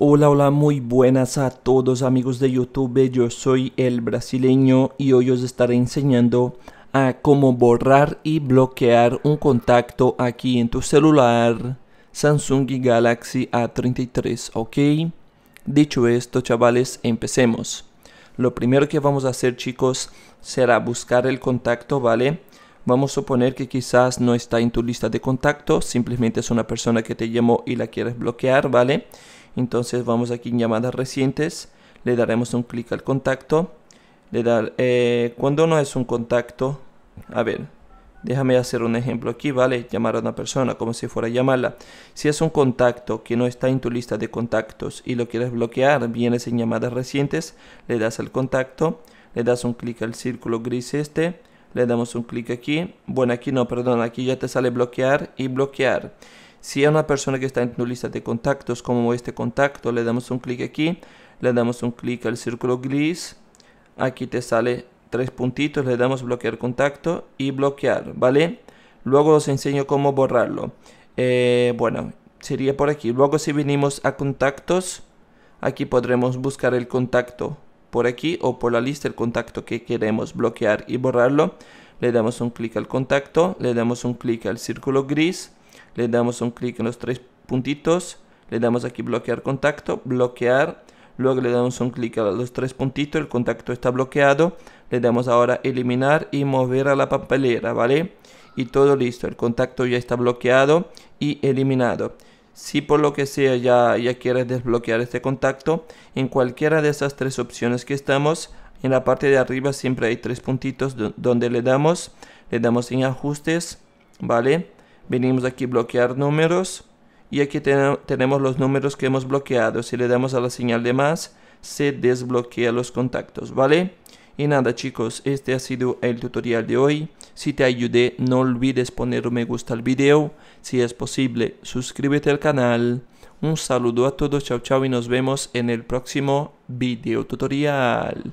Hola, hola, muy buenas a todos amigos de YouTube, yo soy el brasileño y hoy os estaré enseñando a cómo borrar y bloquear un contacto aquí en tu celular Samsung Galaxy A33, ¿ok? Dicho esto, chavales, empecemos. Lo primero que vamos a hacer, chicos, será buscar el contacto, ¿vale? Vamos a suponer que quizás no está en tu lista de contactos, simplemente es una persona que te llamó y la quieres bloquear, ¿vale? Entonces vamos aquí en llamadas recientes, le daremos un clic al contacto. Le da, eh, cuando no es un contacto, a ver, déjame hacer un ejemplo aquí, ¿vale? Llamar a una persona como si fuera a llamarla. Si es un contacto que no está en tu lista de contactos y lo quieres bloquear, vienes en llamadas recientes, le das al contacto, le das un clic al círculo gris este, le damos un clic aquí. Bueno, aquí no, perdón, aquí ya te sale bloquear y bloquear. Si a una persona que está en tu lista de contactos, como este contacto, le damos un clic aquí, le damos un clic al círculo gris, aquí te sale tres puntitos, le damos bloquear contacto y bloquear, ¿vale? Luego os enseño cómo borrarlo. Eh, bueno, sería por aquí. Luego si venimos a contactos, aquí podremos buscar el contacto por aquí o por la lista el contacto que queremos bloquear y borrarlo. Le damos un clic al contacto, le damos un clic al círculo gris le damos un clic en los tres puntitos, le damos aquí bloquear contacto, bloquear, luego le damos un clic a los tres puntitos, el contacto está bloqueado, le damos ahora eliminar y mover a la papelera, ¿vale? Y todo listo, el contacto ya está bloqueado y eliminado. Si por lo que sea ya, ya quieres desbloquear este contacto, en cualquiera de esas tres opciones que estamos, en la parte de arriba siempre hay tres puntitos donde le damos, le damos en ajustes, ¿vale? venimos aquí bloquear números y aquí tenemos los números que hemos bloqueado. Si le damos a la señal de más, se desbloquea los contactos, ¿vale? Y nada chicos, este ha sido el tutorial de hoy. Si te ayudé, no olvides poner un me gusta al video. Si es posible, suscríbete al canal. Un saludo a todos, chao chao y nos vemos en el próximo video tutorial.